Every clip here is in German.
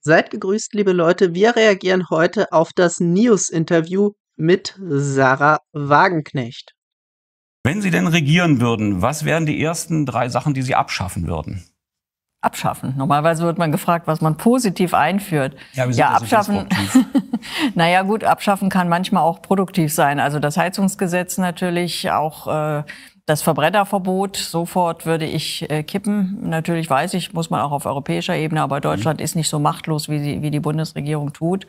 Seid gegrüßt, liebe Leute. Wir reagieren heute auf das News-Interview mit Sarah Wagenknecht. Wenn Sie denn regieren würden, was wären die ersten drei Sachen, die Sie abschaffen würden? abschaffen. Normalerweise wird man gefragt, was man positiv einführt. Ja, wir sind ja also abschaffen. naja, gut, abschaffen kann manchmal auch produktiv sein. Also das Heizungsgesetz natürlich, auch äh, das Verbrennerverbot. Sofort würde ich äh, kippen. Natürlich weiß ich, muss man auch auf europäischer Ebene, aber Deutschland mhm. ist nicht so machtlos, wie, sie, wie die Bundesregierung tut.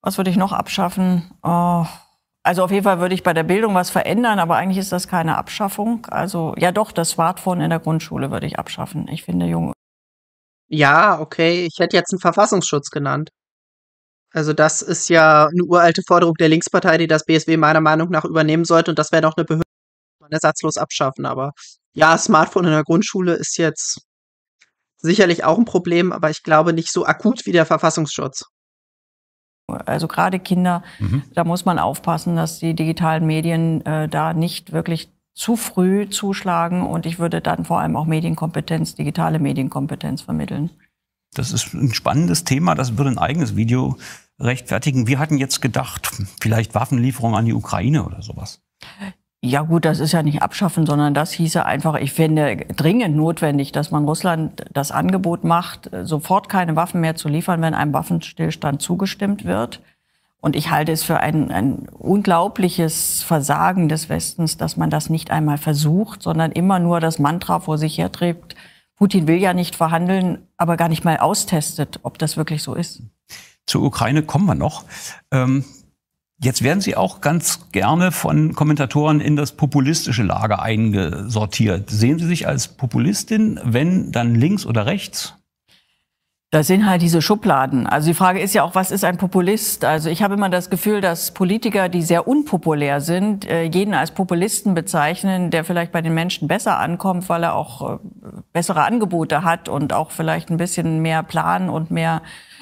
Was würde ich noch abschaffen? Oh. Also auf jeden Fall würde ich bei der Bildung was verändern, aber eigentlich ist das keine Abschaffung. Also ja doch, das Smartphone in der Grundschule würde ich abschaffen. Ich finde, junge ja, okay, ich hätte jetzt einen Verfassungsschutz genannt. Also das ist ja eine uralte Forderung der Linkspartei, die das BSW meiner Meinung nach übernehmen sollte und das wäre doch eine Behörde, die man ersatzlos abschaffen. Aber ja, Smartphone in der Grundschule ist jetzt sicherlich auch ein Problem, aber ich glaube nicht so akut wie der Verfassungsschutz. Also gerade Kinder, mhm. da muss man aufpassen, dass die digitalen Medien äh, da nicht wirklich zu früh zuschlagen und ich würde dann vor allem auch Medienkompetenz, digitale Medienkompetenz vermitteln. Das ist ein spannendes Thema, das würde ein eigenes Video rechtfertigen. Wir hatten jetzt gedacht, vielleicht Waffenlieferung an die Ukraine oder sowas. Ja gut, das ist ja nicht abschaffen, sondern das hieße einfach, ich finde dringend notwendig, dass man Russland das Angebot macht, sofort keine Waffen mehr zu liefern, wenn einem Waffenstillstand zugestimmt wird. Und ich halte es für ein, ein unglaubliches Versagen des Westens, dass man das nicht einmal versucht, sondern immer nur das Mantra vor sich herträgt. Putin will ja nicht verhandeln, aber gar nicht mal austestet, ob das wirklich so ist. Zur Ukraine kommen wir noch. Ähm, jetzt werden Sie auch ganz gerne von Kommentatoren in das populistische Lager eingesortiert. Sehen Sie sich als Populistin, wenn dann links oder rechts? Das sind halt diese Schubladen. Also die Frage ist ja auch, was ist ein Populist? Also ich habe immer das Gefühl, dass Politiker, die sehr unpopulär sind, äh, jeden als Populisten bezeichnen, der vielleicht bei den Menschen besser ankommt, weil er auch äh, bessere Angebote hat und auch vielleicht ein bisschen mehr Plan und mehr,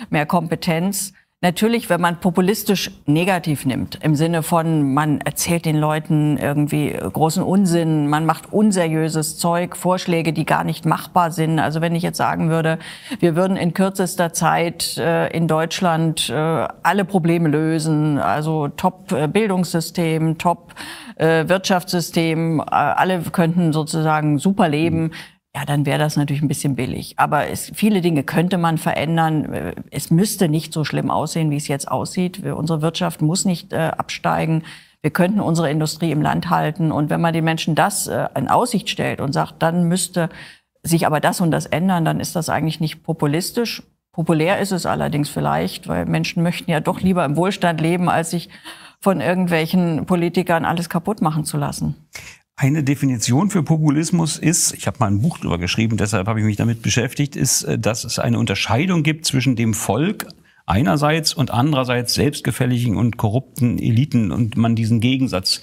mehr Kompetenz. Natürlich, wenn man populistisch negativ nimmt, im Sinne von, man erzählt den Leuten irgendwie äh, großen Unsinn, man macht unseriöses Zeug, Vorschläge, die gar nicht machbar sind. Also wenn ich jetzt sagen würde, wir würden in kürzester Zeit äh, in Deutschland äh, alle Probleme lösen, also Top-Bildungssystem, äh, Top-Wirtschaftssystem, äh, äh, alle könnten sozusagen super leben. Mhm ja, dann wäre das natürlich ein bisschen billig. Aber es, viele Dinge könnte man verändern. Äh, es müsste nicht so schlimm aussehen, wie es jetzt aussieht. Wir, unsere Wirtschaft muss nicht äh, absteigen. Wir könnten unsere Industrie im Land halten. Und wenn man den Menschen das äh, in Aussicht stellt und sagt, dann müsste sich aber das und das ändern, dann ist das eigentlich nicht populistisch. Populär ist es allerdings vielleicht, weil Menschen möchten ja doch lieber im Wohlstand leben, als sich von irgendwelchen Politikern alles kaputt machen zu lassen. Eine Definition für Populismus ist, ich habe mal ein Buch darüber geschrieben, deshalb habe ich mich damit beschäftigt, ist, äh, dass es eine Unterscheidung gibt zwischen dem Volk einerseits und andererseits selbstgefälligen und korrupten Eliten und man diesen Gegensatz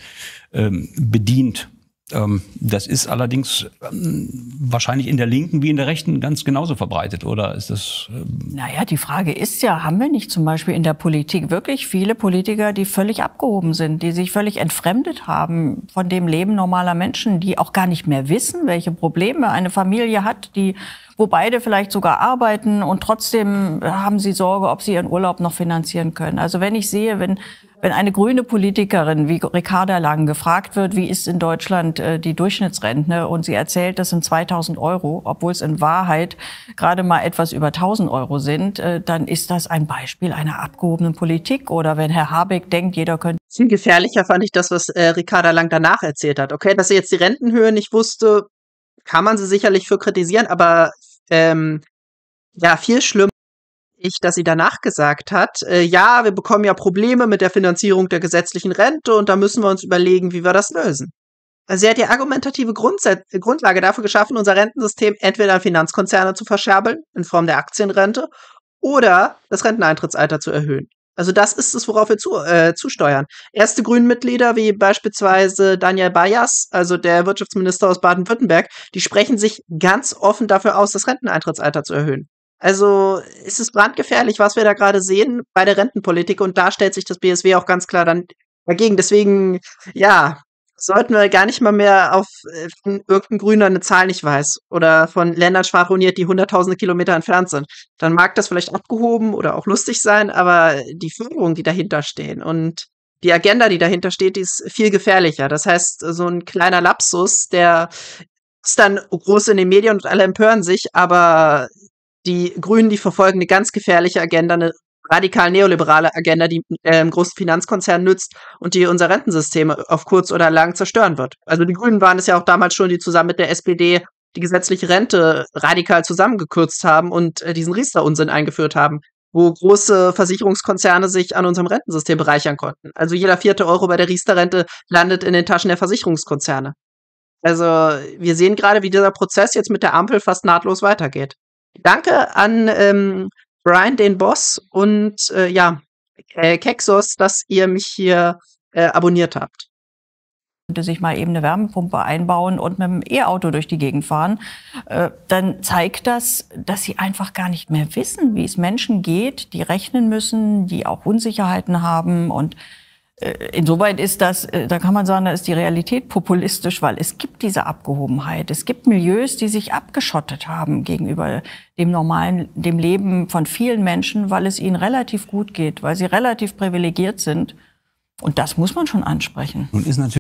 ähm, bedient ähm, das ist allerdings ähm, wahrscheinlich in der Linken wie in der Rechten ganz genauso verbreitet, oder ist das? Ähm naja, die Frage ist ja, haben wir nicht zum Beispiel in der Politik wirklich viele Politiker, die völlig abgehoben sind, die sich völlig entfremdet haben von dem Leben normaler Menschen, die auch gar nicht mehr wissen, welche Probleme eine Familie hat, die wo beide vielleicht sogar arbeiten und trotzdem haben sie Sorge, ob sie ihren Urlaub noch finanzieren können. Also wenn ich sehe, wenn wenn eine grüne Politikerin wie Ricarda Lang gefragt wird, wie ist in Deutschland äh, die Durchschnittsrente und sie erzählt, das sind 2000 Euro, obwohl es in Wahrheit gerade mal etwas über 1000 Euro sind, äh, dann ist das ein Beispiel einer abgehobenen Politik. Oder wenn Herr Habeck denkt, jeder könnte. Viel gefährlicher fand ich das, was äh, Ricarda Lang danach erzählt hat. Okay, dass sie jetzt die Rentenhöhe nicht wusste, kann man sie sicherlich für kritisieren, aber ähm, ja, viel schlimmer ich, dass sie danach gesagt hat, äh, ja, wir bekommen ja Probleme mit der Finanzierung der gesetzlichen Rente und da müssen wir uns überlegen, wie wir das lösen. Also sie hat die argumentative Grundset Grundlage dafür geschaffen, unser Rentensystem entweder an Finanzkonzerne zu verscherbeln, in Form der Aktienrente, oder das Renteneintrittsalter zu erhöhen. Also das ist es, worauf wir zu, äh, zusteuern. Erste Grünen-Mitglieder wie beispielsweise Daniel Bayers, also der Wirtschaftsminister aus Baden-Württemberg, die sprechen sich ganz offen dafür aus, das Renteneintrittsalter zu erhöhen. Also ist es brandgefährlich, was wir da gerade sehen bei der Rentenpolitik und da stellt sich das BSW auch ganz klar dann dagegen. Deswegen, ja, sollten wir gar nicht mal mehr auf äh, irgendeinen Grüner eine Zahl nicht weiß oder von Ländern schwadroniert, die hunderttausende Kilometer entfernt sind. Dann mag das vielleicht abgehoben oder auch lustig sein, aber die Führung, die dahinter stehen und die Agenda, die dahinter steht, die ist viel gefährlicher. Das heißt, so ein kleiner Lapsus, der ist dann groß in den Medien und alle empören sich, aber die Grünen, die verfolgen eine ganz gefährliche Agenda, eine radikal neoliberale Agenda, die ähm, großen Finanzkonzernen nützt und die unser Rentensystem auf kurz oder lang zerstören wird. Also die Grünen waren es ja auch damals schon, die zusammen mit der SPD die gesetzliche Rente radikal zusammengekürzt haben und äh, diesen Riester-Unsinn eingeführt haben, wo große Versicherungskonzerne sich an unserem Rentensystem bereichern konnten. Also jeder vierte Euro bei der Riester-Rente landet in den Taschen der Versicherungskonzerne. Also wir sehen gerade, wie dieser Prozess jetzt mit der Ampel fast nahtlos weitergeht. Danke an ähm, Brian, den Boss und äh, ja, äh, Kexos, dass ihr mich hier äh, abonniert habt. Könnte sich mal eben eine Wärmepumpe einbauen und mit dem E-Auto durch die Gegend fahren, äh, dann zeigt das, dass sie einfach gar nicht mehr wissen, wie es Menschen geht, die rechnen müssen, die auch Unsicherheiten haben und äh, insoweit ist das, äh, da kann man sagen, da ist die Realität populistisch, weil es gibt diese Abgehobenheit. Es gibt Milieus, die sich abgeschottet haben gegenüber dem normalen, dem Leben von vielen Menschen, weil es ihnen relativ gut geht, weil sie relativ privilegiert sind. Und das muss man schon ansprechen. Und ist natürlich